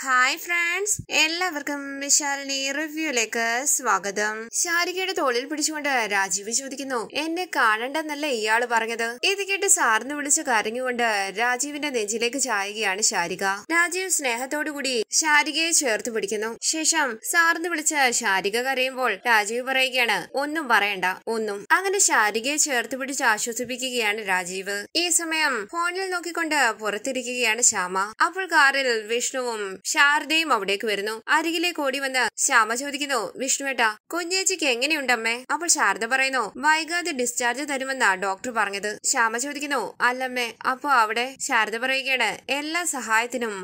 hi friends എല്ലാവർക്കും വിശാലിനി റിവ്യൂലേക്ക് സ്വാഗതം ശാരികയുടെ തോളിൽ പിടിച്ചുകൊണ്ട് രാജീവ് ചോദിക്കുന്നു എന്നെ കാണണ്ടെന്നല്ല ഇയാള് പറഞ്ഞത് ഇത് കേട്ട് സാറിന് വിളിച്ച് കരഞ്ഞുകൊണ്ട് രാജീവിന്റെ നെഞ്ചിലേക്ക് ചായുകയാണ് ശാരിക രാജീവ് സ്നേഹത്തോടുകൂടി ശാരികയെ ചേർത്ത് പിടിക്കുന്നു ശേഷം സാറിന് വിളിച്ച് ശാരിക കരയുമ്പോൾ രാജീവ് പറയുകയാണ് ഒന്നും പറയണ്ട ഒന്നും അങ്ങനെ ശാരികയെ ചേർത്ത് പിടിച്ച് ആശ്വസിപ്പിക്കുകയാണ് രാജീവ് ഈ സമയം ഫോണിൽ നോക്കിക്കൊണ്ട് പുറത്തിരിക്കുകയാണ് ശ്യാമ അപ്പോൾ കാറിൽ വിഷ്ണുവും ശാരദയും അവിടേക്ക് വരുന്നു അരികിലേക്ക് ഓടി വന്ന് ശ്യാമ ചോദിക്കുന്നു വിഷ്ണുവേട്ട കുഞ്ഞേച്ചിക്ക് എങ്ങനെയുണ്ടമ്മേ അപ്പോൾ ശാരദ പറയുന്നു വൈകാതെ ഡിസ്ചാർജ് തരുമെന്നാ ഡോക്ടർ പറഞ്ഞത് ശ്യാമ ചോദിക്കുന്നു അല്ലമ്മേ അപ്പോ അവിടെ ശാരദ പറയുകയാണ് എല്ലാ സഹായത്തിനും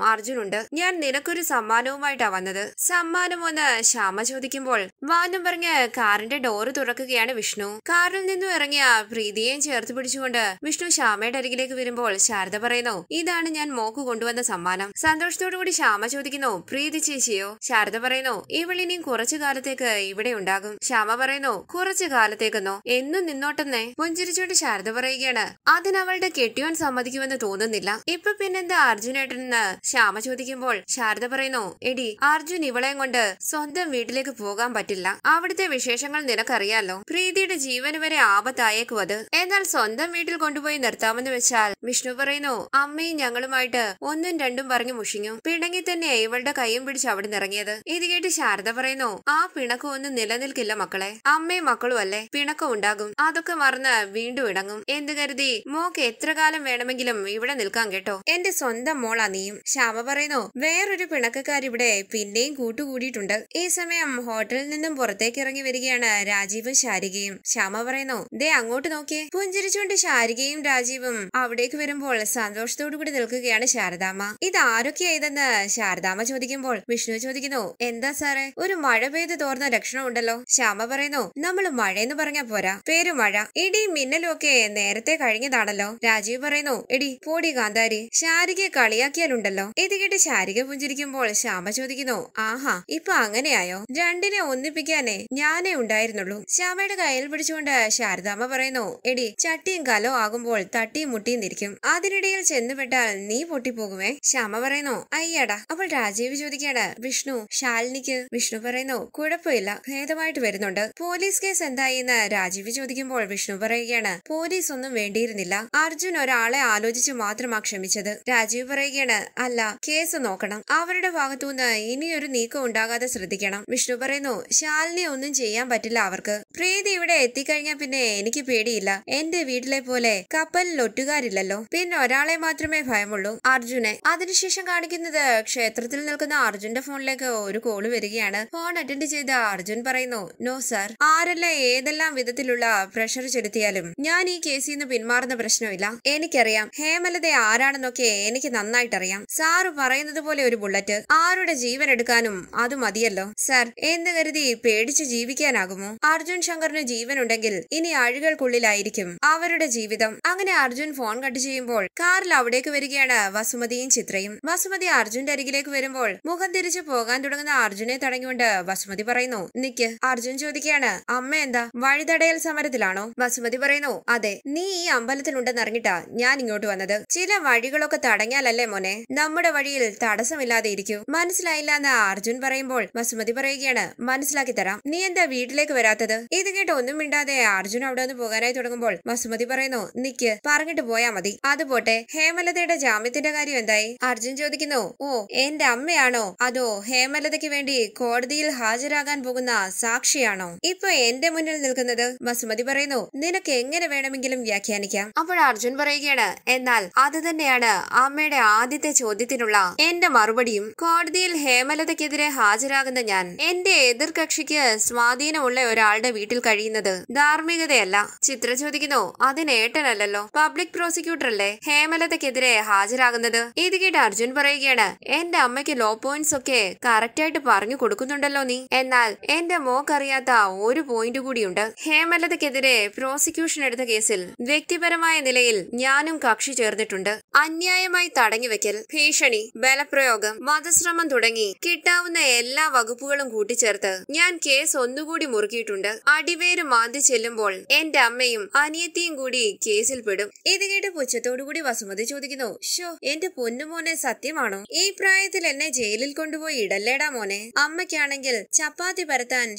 ഉണ്ട് ഞാൻ നിനക്കൊരു സമ്മാനവുമായിട്ടാ വന്നത് സമ്മാനമോന്ന് ശ്യാമ ചോദിക്കുമ്പോൾ വാനും പറഞ്ഞ് കാറിന്റെ ഡോറ് തുറക്കുകയാണ് വിഷ്ണു കാറിൽ നിന്നും ഇറങ്ങിയ പ്രീതിയെയും ചേർത്ത് പിടിച്ചുകൊണ്ട് വിഷ്ണു ശ്യാമയുടെ അരികിലേക്ക് വരുമ്പോൾ ശാരദ പറയുന്നു ഇതാണ് ഞാൻ മോക്ക് കൊണ്ടുവന്ന സമ്മാനം സന്തോഷത്തോടു കൂടി ശ്യാമ ചോദിക്കുന്നോ പ്രീതി ചേച്ചിയോ ശാരദ പറയുന്നു ഇവൾ കുറച്ചു കാലത്തേക്ക് ഇവിടെ ഉണ്ടാകും ശ്യാമ പറയുന്നു കുറച്ചു കാലത്തേക്കെന്നോ എന്നും നിന്നോട്ടെന്നേ പുഞ്ചിരിച്ചുകൊണ്ട് ശാരദ പറയുകയാണ് അതിനവളുടെ കെട്ടിയോൻ സമ്മതിക്കുമെന്ന് തോന്നുന്നില്ല ഇപ്പൊ പിന്നെന്താ അർജുനേട്ടനെന്ന് ശ്യാമ ചോദിക്കുമ്പോൾ ശാരദ പറയുന്നു എടി അർജുൻ ഇവളെയും കൊണ്ട് സ്വന്തം വീട്ടിലേക്ക് പോകാൻ പറ്റില്ല അവിടുത്തെ വിശേഷങ്ങൾ നിനക്കറിയാലോ പ്രീതിയുടെ ജീവൻ വരെ ആപത്തായേക്കും അത് എന്നാൽ സ്വന്തം വീട്ടിൽ കൊണ്ടുപോയി നിർത്താമെന്ന് വെച്ചാൽ വിഷ്ണു പറയുന്നു അമ്മയും ഞങ്ങളുമായിട്ട് ഒന്നും രണ്ടും പറഞ്ഞു മുഷിഞ്ഞു പിണങ്ങി തന്നെ തന്നെയാ ഇവളുടെ കൈയും പിടിച്ച് അവിടെ നിറങ്ങിയത് ഇത് കേട്ട് ശാരദ പറയുന്നു ആ പിണക്കം ഒന്നും നിലനിൽക്കില്ല മക്കളെ അമ്മയും മക്കളും അല്ലേ പിണക്കം ഉണ്ടാകും അതൊക്കെ മറന്ന് വീണ്ടും ഇടങ്ങും എന്ത് കരുതി മോക്ക് എത്ര കാലം വേണമെങ്കിലും ഇവിടെ നിൽക്കാൻ കേട്ടോ എന്റെ സ്വന്തം മോളാ നീയും ശ്യാമ പറയുന്നു വേറൊരു പിണക്കക്കാരിവിടെ പിന്നെയും കൂട്ടുകൂടിയിട്ടുണ്ട് ഈ സമയം ഹോട്ടലിൽ നിന്നും പുറത്തേക്ക് ഇറങ്ങി വരികയാണ് രാജീവും ശാരികയും ശ്യാമ പറയുന്നു ദേ അങ്ങോട്ട് നോക്കിയേ പുഞ്ചിരിച്ചുകൊണ്ട് ശാരികയും രാജീവും അവിടേക്ക് വരുമ്പോൾ സന്തോഷത്തോടു കൂടി നിൽക്കുകയാണ് ശാരദാമ്മ ഇത് ആരൊക്കെയാ ഇതെന്ന് ശാരദ ശാരദാമ്മ ചോദിക്കുമ്പോൾ വിഷ്ണു ചോദിക്കുന്നു എന്താ സാറേ ഒരു മഴ പെയ്ത് തോർന്ന ഉണ്ടല്ലോ ശ്യാമ പറയുന്നു നമ്മൾ മഴയെന്ന് പറഞ്ഞാ പോരാ പേരുമഴ ഇടിയും മിന്നലും ഒക്കെ നേരത്തെ കഴിഞ്ഞതാണല്ലോ രാജീവ് പറയുന്നു എടി പോടി കാന്താരി ശാരികയെ കളിയാക്കിയാലുണ്ടല്ലോ ഇത് കേട്ട് ശാരിക പുഞ്ചിരിക്കുമ്പോൾ ശ്യാമ ചോദിക്കുന്നു ആഹാ ഇപ്പൊ അങ്ങനെയായോ രണ്ടിനെ ഒന്നിപ്പിക്കാനേ ഞാനേ ഉണ്ടായിരുന്നുള്ളൂ ശ്യാമയുടെ കയ്യിൽ പിടിച്ചുകൊണ്ട് ശാരദാമ്മ പറയുന്നു എടി ചട്ടിയും കലോ ആകുമ്പോൾ തട്ടിയും മുട്ടിയും തിരിക്കും അതിനിടയിൽ ചെന്നുപെട്ടാൽ നീ പൊട്ടിപ്പോകുമേ ശ്യാമ പറയുന്നു അയ്യടാ അവൾ രാജീവ് ചോദിക്കാണ് വിഷ്ണു ശാലിനിക്ക് വിഷ്ണു പറയുന്നു കുഴപ്പമില്ല ഭേദമായിട്ട് വരുന്നുണ്ട് പോലീസ് കേസ് എന്തായി എന്ന് രാജീവ് ചോദിക്കുമ്പോൾ വിഷ്ണു പറയുകയാണ് പോലീസ് ഒന്നും വേണ്ടിയിരുന്നില്ല അർജുൻ ഒരാളെ ആലോചിച്ച് മാത്രമാ ക്ഷമിച്ചത് രാജീവ് പറയുകയാണ് അല്ല കേസ് നോക്കണം അവരുടെ ഭാഗത്തു നിന്ന് ഇനിയൊരു നീക്കം ഉണ്ടാകാതെ ശ്രദ്ധിക്കണം വിഷ്ണു പറയുന്നു ശാലിനി ഒന്നും ചെയ്യാൻ പറ്റില്ല അവർക്ക് പ്രീതി ഇവിടെ എത്തിക്കഴിഞ്ഞാൽ പിന്നെ എനിക്ക് പേടിയില്ല എന്റെ വീട്ടിലെ പോലെ കപ്പലിൽ ഒറ്റുകാരില്ലല്ലോ പിന്നെ ഒരാളെ മാത്രമേ ഭയമുള്ളൂ അർജുനെ അതിനുശേഷം കാണിക്കുന്നത് ക്ഷേത്ര ക്ഷേത്രത്തിൽ നിൽക്കുന്ന അർജുന്റെ ഫോണിലേക്ക് ഒരു കോള് വരികയാണ് ഫോൺ അറ്റൻഡ് ചെയ്ത അർജുൻ പറയുന്നു നോ സർ ആരല്ല ഏതെല്ലാം വിധത്തിലുള്ള പ്രഷർ ചെലുത്തിയാലും ഞാൻ ഈ കേസിൽ നിന്ന് പിന്മാറുന്ന പ്രശ്നമില്ല എനിക്കറിയാം ഹേമലത ആരാണെന്നൊക്കെ എനിക്ക് നന്നായിട്ടറിയാം സാറ് പറയുന്നത് പോലെ ഒരു ബുള്ളറ്റ് ആരുടെ ജീവൻ എടുക്കാനും അത് മതിയല്ലോ സർ എന്ന് കരുതി പേടിച്ച് ജീവിക്കാനാകുമോ അർജുൻ ശങ്കറിന് ഉണ്ടെങ്കിൽ ഇനി ആഴികൾക്കുള്ളിലായിരിക്കും അവരുടെ ജീവിതം അങ്ങനെ അർജുൻ ഫോൺ കട്ട് ചെയ്യുമ്പോൾ കാറിൽ അവിടേക്ക് വരികയാണ് വസുമതിയും ചിത്രയും വസുമതി അർജുന്റെ അരികിലേക്ക് അടുത്തേക്ക് വരുമ്പോൾ മുഖം തിരിച്ചു പോകാൻ തുടങ്ങുന്ന അർജുനെ തടഞ്ഞുകൊണ്ട് വസുമതി പറയുന്നു നിക്ക് അർജുൻ ചോദിക്കുകയാണ് അമ്മ എന്താ വഴിതടയൽ സമരത്തിലാണോ വസുമതി പറയുന്നു അതെ നീ ഈ അമ്പലത്തിലുണ്ടെന്ന് അറിഞ്ഞിട്ടാ ഞാൻ ഇങ്ങോട്ട് വന്നത് ചില വഴികളൊക്കെ തടങ്ങിയാലല്ലേ മോനെ നമ്മുടെ വഴിയിൽ തടസ്സമില്ലാതെ ഇരിക്കൂ മനസ്സിലായില്ല എന്ന് അർജുൻ പറയുമ്പോൾ വസുമതി പറയുകയാണ് മനസ്സിലാക്കി തരാം നീ എന്താ വീട്ടിലേക്ക് വരാത്തത് ഇത് കേട്ട് ഒന്നും മിണ്ടാതെ അർജുൻ അവിടെ ഒന്ന് പോകാനായി തുടങ്ങുമ്പോൾ വസുമതി പറയുന്നു നിക്ക് പറഞ്ഞിട്ട് പോയാ മതി അതുപോട്ടെ ഹേമലതയുടെ ജാമ്യത്തിന്റെ കാര്യം എന്തായി അർജുൻ ചോദിക്കുന്നു ഓ എന്റെ അമ്മയാണോ അതോ ഹേമലതയ്ക്ക് വേണ്ടി കോടതിയിൽ ഹാജരാകാൻ പോകുന്ന സാക്ഷിയാണോ ഇപ്പൊ എന്റെ മുന്നിൽ നിൽക്കുന്നത് ബസുമതി പറയുന്നു നിനക്ക് എങ്ങനെ വേണമെങ്കിലും വ്യാഖ്യാനിക്കാം അപ്പോൾ അർജുൻ പറയുകയാണ് എന്നാൽ അത് തന്നെയാണ് അമ്മയുടെ ആദ്യത്തെ ചോദ്യത്തിനുള്ള എന്റെ മറുപടിയും കോടതിയിൽ ഹേമലതയ്ക്കെതിരെ ഹാജരാകുന്ന ഞാൻ എന്റെ എതിർകക്ഷിക്ക് സ്വാധീനമുള്ള ഒരാളുടെ വീട്ടിൽ കഴിയുന്നത് ധാർമ്മികതയല്ല ചിത്ര ചോദിക്കുന്നു അതിനേട്ടനല്ലോ പബ്ലിക് പ്രോസിക്യൂട്ടർ അല്ലേ ഹേമലതയ്ക്കെതിരെ ഹാജരാകുന്നത് ഇത് കേട്ട് അർജുൻ പറയുകയാണ് എന്റെ അമ്മയ്ക്ക് ലോ പോയിന്റ്സ് ഒക്കെ ആയിട്ട് പറഞ്ഞു കൊടുക്കുന്നുണ്ടല്ലോ നീ എന്നാൽ എന്റെ മോക്കറിയാത്ത ഒരു പോയിന്റ് കൂടിയുണ്ട് ഹേമലതയ്ക്കെതിരെ പ്രോസിക്യൂഷൻ എടുത്ത കേസിൽ വ്യക്തിപരമായ നിലയിൽ ഞാനും കക്ഷി ചേർന്നിട്ടുണ്ട് അന്യായമായി തടഞ്ഞുവെക്കൽ ഭീഷണി ബലപ്രയോഗം വധശ്രമം തുടങ്ങി കിട്ടാവുന്ന എല്ലാ വകുപ്പുകളും കൂട്ടിച്ചേർത്ത് ഞാൻ കേസ് ഒന്നുകൂടി മുറുക്കിയിട്ടുണ്ട് അടിവേര് മാന്തി ചെല്ലുമ്പോൾ എന്റെ അമ്മയും അനിയത്തിയും കൂടി കേസിൽ പെടും ഇത് കേട്ട് പുച്ഛത്തോടുകൂടി വസുമതി ചോദിക്കുന്നു ഷോ എന്റെ പൊന്നുമോനെ സത്യമാണോ ഈ പ്രായം പ്രായത്തിൽ എന്നെ ജയിലിൽ കൊണ്ടുപോയി ഇടല്ലേടാ മോനെ അമ്മയ്ക്കാണെങ്കിൽ ചപ്പാത്തി പരത്താൻ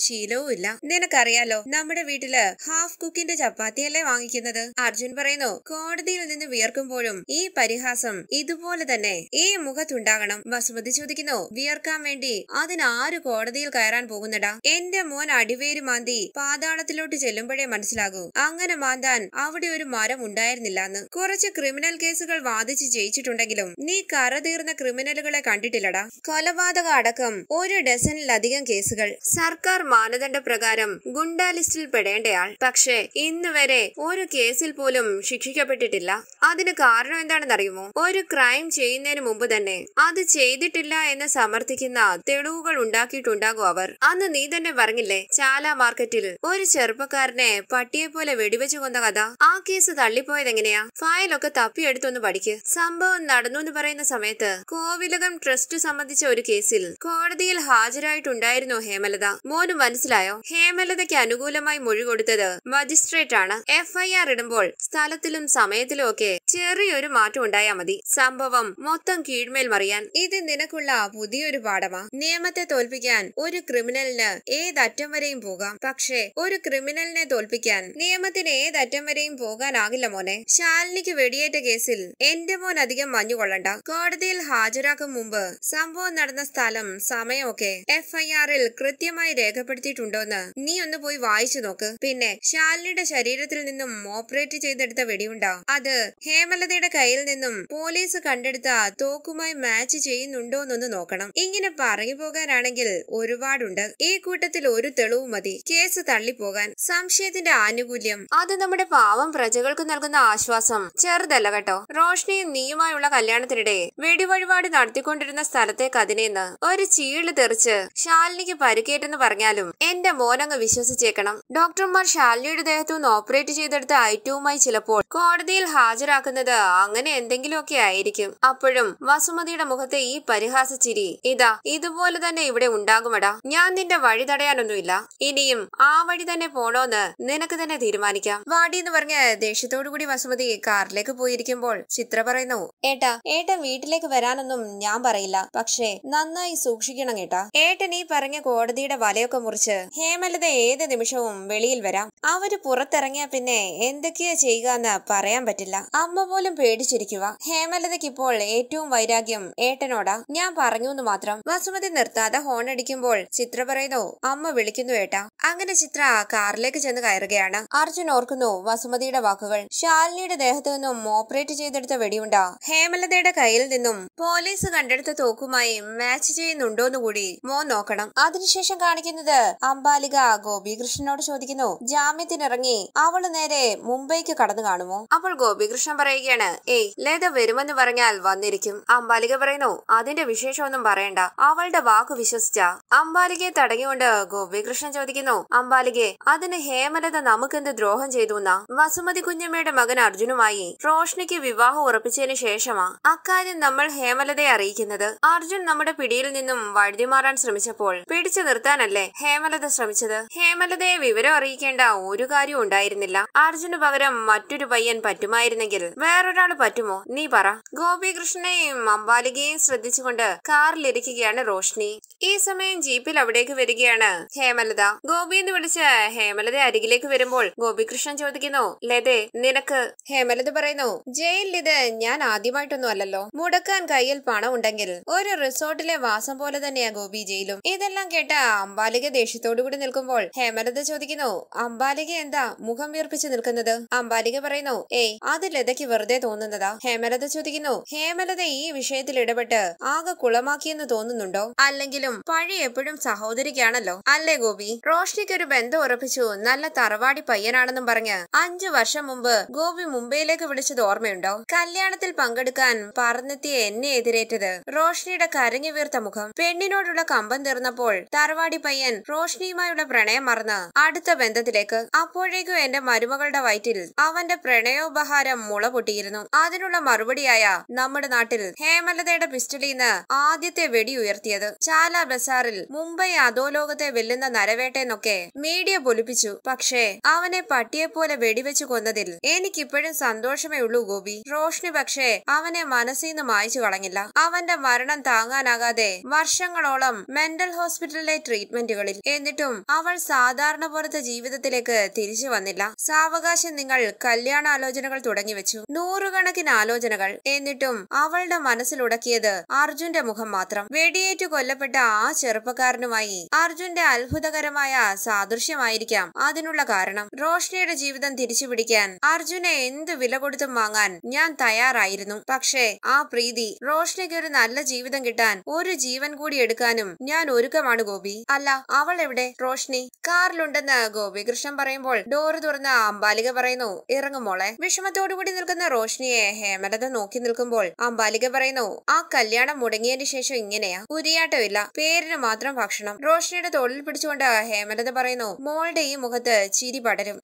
ഇല്ല നിനക്കറിയാലോ നമ്മുടെ വീട്ടില് ഹാഫ് കുക്കിന്റെ ചപ്പാത്തിയല്ലേ വാങ്ങിക്കുന്നത് അർജുൻ പറയുന്നു കോടതിയിൽ നിന്ന് വിയർക്കുമ്പോഴും ഈ പരിഹാസം ഇതുപോലെ തന്നെ ഈ മുഖത്തുണ്ടാകണം വസുമതി ചോദിക്കുന്നു വിയർക്കാൻ വേണ്ടി അതിനാര് കോടതിയിൽ കയറാൻ പോകുന്നടാ എന്റെ മോൻ അടിവേര് മാന്തി പാതാളത്തിലോട്ട് ചെല്ലുമ്പോഴേ മനസ്സിലാകൂ അങ്ങനെ മാന്താൻ അവിടെ ഒരു മരം എന്ന് കുറച്ച് ക്രിമിനൽ കേസുകൾ വാദിച്ച് ജയിച്ചിട്ടുണ്ടെങ്കിലും നീ തീർന്ന ക്രിമിനലുകളെ കണ്ടിട്ടില്ലടാ കൊലപാതക അടക്കം ഒരു ഡസനിലധികം കേസുകൾ സർക്കാർ മാനദണ്ഡ പ്രകാരം ഗുണ്ട ലിസ്റ്റിൽ പെടേണ്ടയാൾ പക്ഷേ ഇന്ന് വരെ ഒരു കേസിൽ പോലും ശിക്ഷിക്കപ്പെട്ടിട്ടില്ല അതിന് കാരണം എന്താണെന്നറിയുമോ ഒരു ക്രൈം ചെയ്യുന്നതിന് മുമ്പ് തന്നെ അത് ചെയ്തിട്ടില്ല എന്ന് സമർത്ഥിക്കുന്ന തെളിവുകൾ ഉണ്ടാക്കിയിട്ടുണ്ടാകും അവർ അന്ന് നീ തന്നെ പറഞ്ഞില്ലേ ചാല മാർക്കറ്റിൽ ഒരു ചെറുപ്പക്കാരനെ പട്ടിയെ പോലെ വെടിവെച്ചു കൊന്ന കഥ ആ കേസ് തള്ളിപ്പോയത് എങ്ങനെയാ ഫയലൊക്കെ തപ്പിയെടുത്തൊന്ന് പഠിക്ക് സംഭവം നടന്നു എന്ന് പറയുന്ന സമയത്ത് കോവിലകം ട്രസ്റ്റ് സംബന്ധിച്ച ഒരു കേസിൽ കോടതിയിൽ ഹാജരായിട്ടുണ്ടായിരുന്നു ഹേമലത മോന് മനസ്സിലായോ ഹേമലതയ്ക്ക് അനുകൂലമായി മൊഴി കൊടുത്തത് മജിസ്ട്രേറ്റ് ആണ് എഫ്ഐആർ ഇടുമ്പോൾ സ്ഥലത്തിലും സമയത്തിലും ഒക്കെ ചെറിയൊരു മാറ്റം ഉണ്ടായാൽ മതി സംഭവം മൊത്തം കീഴ്മേൽ മറിയാൻ ഇത് നിനക്കുള്ള പുതിയൊരു പാഠമാ നിയമത്തെ തോൽപ്പിക്കാൻ ഒരു ക്രിമിനലിന് ഏതറ്റം വരെയും പോകാം പക്ഷേ ഒരു ക്രിമിനലിനെ തോൽപ്പിക്കാൻ നിയമത്തിന് ഏതറ്റം വരെയും പോകാനാകില്ല മോനെ ശാലിനിക്ക് വെടിയേറ്റ കേസിൽ എന്റെ മോൻ അധികം മഞ്ഞുകൊള്ളണ്ട കോടതിയിൽ ഹാജരാക്കും മുമ്പ് മുമ്പ് സംഭവം നടന്ന സ്ഥലം സമയമൊക്കെ എഫ് ഐ ആറിൽ കൃത്യമായി രേഖപ്പെടുത്തിയിട്ടുണ്ടോന്ന് നീ ഒന്ന് പോയി വായിച്ചു നോക്ക് പിന്നെ ശാലിനിയുടെ ശരീരത്തിൽ നിന്നും ഓപ്പറേറ്റ് ചെയ്തെടുത്ത വെടിയുണ്ട അത് ഹേമലതയുടെ കയ്യിൽ നിന്നും പോലീസ് കണ്ടെടുത്ത തോക്കുമായി മാച്ച് ചെയ്യുന്നുണ്ടോ എന്നൊന്ന് നോക്കണം ഇങ്ങനെ പറഞ്ഞു പോകാനാണെങ്കിൽ ഒരുപാടുണ്ട് ഈ കൂട്ടത്തിൽ ഒരു തെളിവ് മതി കേസ് തള്ളിപ്പോകാൻ സംശയത്തിന്റെ ആനുകൂല്യം അത് നമ്മുടെ പാവം പ്രജകൾക്ക് നൽകുന്ന ആശ്വാസം ചെറുതല്ല കേട്ടോ റോഷ്നിയും നീയുമായുള്ള കല്യാണത്തിനിടെ വെടിവഴിപാട് നടത്തിക്കൊണ്ട് കൊണ്ടിരുന്ന സ്ഥലത്തേക്ക് അതിനേന്ന് ഒരു ചീള് തെറിച്ച് ശാലിനിക്ക് പരിക്കേറ്റെന്ന് പറഞ്ഞാലും എന്റെ മോനങ്ങ് വിശ്വസിച്ചേക്കണം ഡോക്ടർമാർ ശാലിനിയുടെ ദേഹത്തു നിന്ന് ഓപ്പറേറ്റ് ചെയ്തെടുത്ത ഐറ്റവുമായി ചിലപ്പോൾ കോടതിയിൽ ഹാജരാക്കുന്നത് അങ്ങനെ എന്തെങ്കിലുമൊക്കെ ആയിരിക്കും അപ്പോഴും വസുമതിയുടെ മുഖത്തെ ഈ ചിരി ഇതാ ഇതുപോലെ തന്നെ ഇവിടെ ഉണ്ടാകുമടാ ഞാൻ നിന്റെ വഴി തടയാനൊന്നുമില്ല ഇനിയും ആ വഴി തന്നെ പോണോന്ന് നിനക്ക് തന്നെ തീരുമാനിക്കാം വാടി എന്ന് പറഞ്ഞ ദേഷ്യത്തോടു കൂടി വസുമതി കാറിലേക്ക് പോയിരിക്കുമ്പോൾ ചിത്ര പറയുന്നു ഏട്ടാ ഏട്ടൻ വീട്ടിലേക്ക് വരാനൊന്നും ഞാൻ പറയില്ല പക്ഷേ നന്നായി സൂക്ഷിക്കണം കേട്ടാ ഏട്ടൻ ഈ പറഞ്ഞ കോടതിയുടെ വലയൊക്കെ മുറിച്ച് ഹേമലത ഏത് നിമിഷവും വെളിയിൽ വരാം അവര് പുറത്തിറങ്ങിയ പിന്നെ എന്തൊക്കെയാ ചെയ്യുക എന്ന് പറയാൻ പറ്റില്ല അമ്മ പോലും പേടിച്ചിരിക്കുക ഹേമലതയ്ക്ക് ഇപ്പോൾ ഏറ്റവും വൈരാഗ്യം ഏട്ടനോടാ ഞാൻ പറഞ്ഞു എന്ന് മാത്രം വസുമതി നിർത്താതെ ഹോൺ അടിക്കുമ്പോൾ ചിത്ര പറയുന്നു അമ്മ വിളിക്കുന്നു ഏട്ടാ അങ്ങനെ ചിത്ര കാറിലേക്ക് ചെന്ന് കയറുകയാണ് അർജുൻ ഓർക്കുന്നു വസുമതിയുടെ വാക്കുകൾ ശാലിനിയുടെ ദേഹത്തു നിന്നും ഓപ്പറേറ്റ് ചെയ്തെടുത്ത വെടിയുണ്ട ഹേമലതയുടെ കയ്യിൽ നിന്നും പോലീസ് കണ്ടെടുത്ത എടുത്ത തോക്കുമായി മാച്ച് എന്ന് കൂടി മോൻ നോക്കണം അതിനുശേഷം കാണിക്കുന്നത് അംബാലിക ഗോപികൃഷ്ണനോട് ചോദിക്കുന്നു ജാമ്യത്തിനിറങ്ങി അവള് നേരെ മുംബൈക്ക് കടന്നു കാണുമോ അപ്പോൾ ഗോപികൃഷ്ണൻ പറയുകയാണ് ഏയ് ലത വരുമെന്ന് പറഞ്ഞാൽ വന്നിരിക്കും അംബാലിക പറയുന്നു അതിന്റെ വിശേഷമൊന്നും പറയണ്ട അവളുടെ വാക്ക് വിശ്വസിച്ച അംബാലികയെ തടങ്ങിക്കൊണ്ട് ഗോപികൃഷ്ണൻ ചോദിക്കുന്നു അംബാലികെ അതിന് ഹേമലത നമുക്കെന്ത് ദ്രോഹം ചെയ്തു എന്നാ വസുമതി കുഞ്ഞമ്മയുടെ മകൻ അർജുനുമായി റോഷ്നിക്ക് വിവാഹം ഉറപ്പിച്ചതിന് ശേഷമാ അക്കാര്യം നമ്മൾ ഹേമലതയെ അറിയിക്കും ശ്രമിക്കുന്നത് അർജുൻ നമ്മുടെ പിടിയിൽ നിന്നും വഴുതി മാറാൻ ശ്രമിച്ചപ്പോൾ പിടിച്ചു നിർത്താനല്ലേ ഹേമലത ശ്രമിച്ചത് ഹേമലതയെ വിവരം അറിയിക്കേണ്ട ഒരു കാര്യവും ഉണ്ടായിരുന്നില്ല അർജുന് പകരം മറ്റൊരു പയ്യൻ പറ്റുമായിരുന്നെങ്കിൽ വേറൊരാൾ പറ്റുമോ നീ പറ ഗോപികൃഷ്ണനെയും അമ്പാലികയെയും ശ്രദ്ധിച്ചുകൊണ്ട് കാറിലിരിക്കുകയാണ് റോഷ്നി ഈ സമയം ജീപ്പിൽ അവിടേക്ക് വരികയാണ് ഹേമലത ഗോപി എന്ന് വിളിച്ച് ഹേമലത അരികിലേക്ക് വരുമ്പോൾ ഗോപികൃഷ്ണൻ ചോദിക്കുന്നു ലതേ നിനക്ക് ഹേമലത പറയുന്നു ജയിലിൽ ഇത് ഞാൻ ആദ്യമായിട്ടൊന്നും അല്ലല്ലോ മുടക്കാൻ കയ്യിൽ പണം അല്ലെങ്കിൽ ഒരു റിസോർട്ടിലെ വാസം പോലെ തന്നെയാ ഗോപി ജയിലും ഇതെല്ലാം കേട്ട അംബാലിക ദേഷ്യത്തോടുകൂടി നിൽക്കുമ്പോൾ ഹേമലത ചോദിക്കുന്നു അംബാലിക എന്താ മുഖം വീർപ്പിച്ച് നിൽക്കുന്നത് അംബാലിക പറയുന്നു ഏയ് അത് ലതയ്ക്ക് വെറുതെ തോന്നുന്നതാ ഹേമലത ചോദിക്കുന്നു ഹേമലത ഈ വിഷയത്തിൽ ഇടപെട്ട് ആകെ കുളമാക്കിയെന്ന് തോന്നുന്നുണ്ടോ അല്ലെങ്കിലും പഴി എപ്പോഴും സഹോദരിക്കാണല്ലോ അല്ലേ ഗോപി റോഷ്നിക്ക് ഒരു ബന്ധം ഉറപ്പിച്ചു നല്ല തറവാടി പയ്യനാണെന്നും പറഞ്ഞ് അഞ്ചു വർഷം മുമ്പ് ഗോപി മുംബൈയിലേക്ക് വിളിച്ചത് ഓർമ്മയുണ്ടോ കല്യാണത്തിൽ പങ്കെടുക്കാൻ പറഞ്ഞെത്തിയ എന്നെ എതിരേറ്റത് റോഷ്നിയുടെ കരഞ്ഞു വീർത്ത മുഖം പെണ്ണിനോടുള്ള കമ്പം തീർന്നപ്പോൾ തറവാടി പയ്യൻ റോഷ്നിയുമായുള്ള പ്രണയം മറന്ന് അടുത്ത ബന്ധത്തിലേക്ക് അപ്പോഴേക്കും എന്റെ മരുമകളുടെ വയറ്റിൽ അവന്റെ പ്രണയോപഹാരം മുള പൊട്ടിയിരുന്നു അതിനുള്ള മറുപടിയായ നമ്മുടെ നാട്ടിൽ ഹേമലതയുടെ പിസ്റ്റലിൽ നിന്ന് ആദ്യത്തെ വെടി ഉയർത്തിയത് ചാല ബസാറിൽ മുംബൈ അധോലോകത്തെ വെല്ലുന്ന നരവേട്ടെന്നൊക്കെ മീഡിയ പൊലിപ്പിച്ചു പക്ഷേ അവനെ പട്ടിയെപ്പോലെ വെടിവെച്ചു കൊന്നതിൽ എനിക്കിപ്പോഴും സന്തോഷമേ ഉള്ളൂ ഗോപി റോഷ്നി പക്ഷേ അവനെ മനസ്സിൽ നിന്ന് മായച്ചു കളഞ്ഞില്ല അവന്റെ തന്റെ മരണം താങ്ങാനാകാതെ വർഷങ്ങളോളം മെന്റൽ ഹോസ്പിറ്റലിലെ ട്രീറ്റ്മെന്റുകളിൽ എന്നിട്ടും അവൾ സാധാരണ പോലത്തെ ജീവിതത്തിലേക്ക് തിരിച്ചു വന്നില്ല സാവകാശം നിങ്ങൾ കല്യാണാലോചനകൾ തുടങ്ങിവെച്ചു നൂറുകണക്കിന് ആലോചനകൾ എന്നിട്ടും അവളുടെ മനസ്സിലുടക്കിയത് അർജുന്റെ മുഖം മാത്രം വെടിയേറ്റു കൊല്ലപ്പെട്ട ആ ചെറുപ്പക്കാരനുമായി അർജുന്റെ അത്ഭുതകരമായ സാദൃശ്യമായിരിക്കാം അതിനുള്ള കാരണം റോഷ്നിയുടെ ജീവിതം തിരിച്ചു പിടിക്കാൻ അർജുനെ എന്ത് വില കൊടുത്തും വാങ്ങാൻ ഞാൻ തയ്യാറായിരുന്നു പക്ഷേ ആ പ്രീതി റോഷ്നിക്ക് ഒരു നല്ല ജീവിതം കിട്ടാൻ ഒരു ജീവൻ കൂടി എടുക്കാനും ഞാൻ ഒരുക്കമാണ് ഗോപി അല്ല അവൾ എവിടെ റോഷ്നി കാറിലുണ്ടെന്ന് ഗോപികൃഷ്ണൻ പറയുമ്പോൾ ഡോറ് തുറന്ന അമ്പാലിക പറയുന്നു ഇറങ്ങുമോളെ മോളെ കൂടി നിൽക്കുന്ന റോഷ്നിയെ ഹേമലത നോക്കി നിൽക്കുമ്പോൾ അമ്പാലിക പറയുന്നു ആ കല്യാണം മുടങ്ങിയതിന് ശേഷം ഇങ്ങനെയാ ഉരിയാട്ടമില്ല പേരിന് മാത്രം ഭക്ഷണം റോഷ്നിയുടെ തൊഴിൽ പിടിച്ചുകൊണ്ട് ഹേമലത പറയുന്നു മോളുടെ ഈ മുഖത്ത് ചിരി പടരും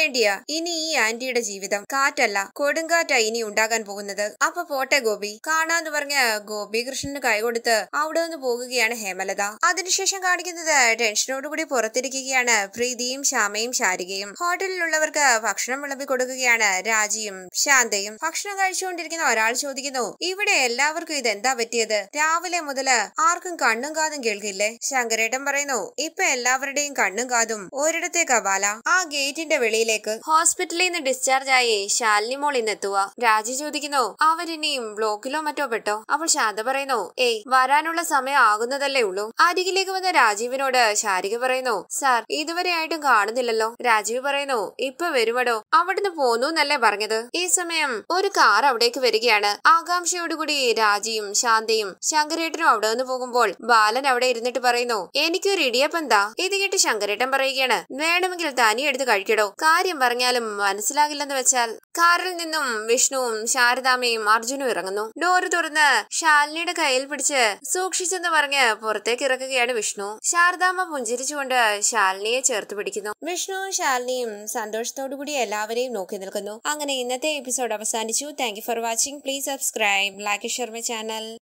വേണ്ടിയാ ഇനി ഈ ആന്റിയുടെ ജീവിതം കാറ്റല്ല കൊടുങ്കാറ്റ ഇനി ഉണ്ടാകാൻ പോകുന്നത് അപ്പൊ പോട്ടെ ഗോപി കാണാന്ന് പറഞ്ഞ ഗോപി ഗോപികൃഷ്ണന് കൊടുത്ത് അവിടെ നിന്ന് പോകുകയാണ് ഹേമലത അതിനുശേഷം കാണിക്കുന്നത് ടെൻഷനോടുകൂടി പുറത്തിരിക്കുകയാണ് പ്രീതിയും ശ്യാമയും ശാരികയും ഹോട്ടലിലുള്ളവർക്ക് ഭക്ഷണം വിളമ്പി കൊടുക്കുകയാണ് രാജിയും ശാന്തയും ഭക്ഷണം കഴിച്ചുകൊണ്ടിരിക്കുന്ന ഒരാൾ ചോദിക്കുന്നു ഇവിടെ എല്ലാവർക്കും ഇതെന്താ പറ്റിയത് രാവിലെ മുതല് ആർക്കും കണ്ണും കാതും കേൾക്കില്ലേ ശങ്കരേട്ടൻ പറയുന്നു ഇപ്പൊ എല്ലാവരുടെയും കണ്ണും കാതും ഒരിടത്തെ കപാല ആ ഗേറ്റിന്റെ വെളിയിലേക്ക് ഹോസ്പിറ്റലിൽ നിന്ന് ഡിസ്ചാർജ് ആയി ശാലിനി മോൾ എത്തുക രാജി ചോദിക്കുന്നു അവരിനിയും ബ്ലോക്കിലോ മറ്റോ പെട്ടോ അപ്പോൾ ശാന്ത ശാന്ത പറയുന്നു ഏയ് വരാനുള്ള സമയം ആകുന്നതല്ലേ ഉള്ളൂ അരികിലേക്ക് വന്ന രാജീവിനോട് ശാരിക പറയുന്നു സാർ ഇതുവരെയായിട്ടും കാണുന്നില്ലല്ലോ രാജീവ് പറയുന്നു ഇപ്പൊ വരുമടോ അവിടുന്ന് പോന്നു എന്നല്ലേ പറഞ്ഞത് ഈ സമയം ഒരു കാർ അവിടേക്ക് വരികയാണ് ആകാംക്ഷയോടുകൂടി രാജിയും ശാന്തയും ശങ്കരേട്ടനും അവിടെ നിന്ന് പോകുമ്പോൾ ബാലൻ അവിടെ ഇരുന്നിട്ട് പറയുന്നു എനിക്കൊരു ഇടിയപ്പം ഇത് കേട്ട് ശങ്കരേട്ടൻ പറയുകയാണ് വേണമെങ്കിൽ തനി എടുത്ത് കഴിക്കടോ കാര്യം പറഞ്ഞാലും മനസ്സിലാകില്ലെന്ന് വെച്ചാൽ കാറിൽ നിന്നും വിഷ്ണുവും ശാരദാമയും അർജുനും ഇറങ്ങുന്നു ഡോറ് തുറന്ന് ശാരി മാലിനിയുടെ കയ്യിൽ പിടിച്ച് സൂക്ഷിച്ചെന്ന് പറഞ്ഞ് പുറത്തേക്ക് ഇറക്കുകയാണ് വിഷ്ണു ശാരദാമ്മ പുഞ്ചിരിച്ചുകൊണ്ട് ശാലിനിയെ ചേർത്ത് പിടിക്കുന്നു വിഷ്ണുവും ശാലിനിയും സന്തോഷത്തോടുകൂടി എല്ലാവരെയും നോക്കി നിൽക്കുന്നു അങ്ങനെ ഇന്നത്തെ എപ്പിസോഡ് അവസാനിച്ചു thank for watching please subscribe like share my channel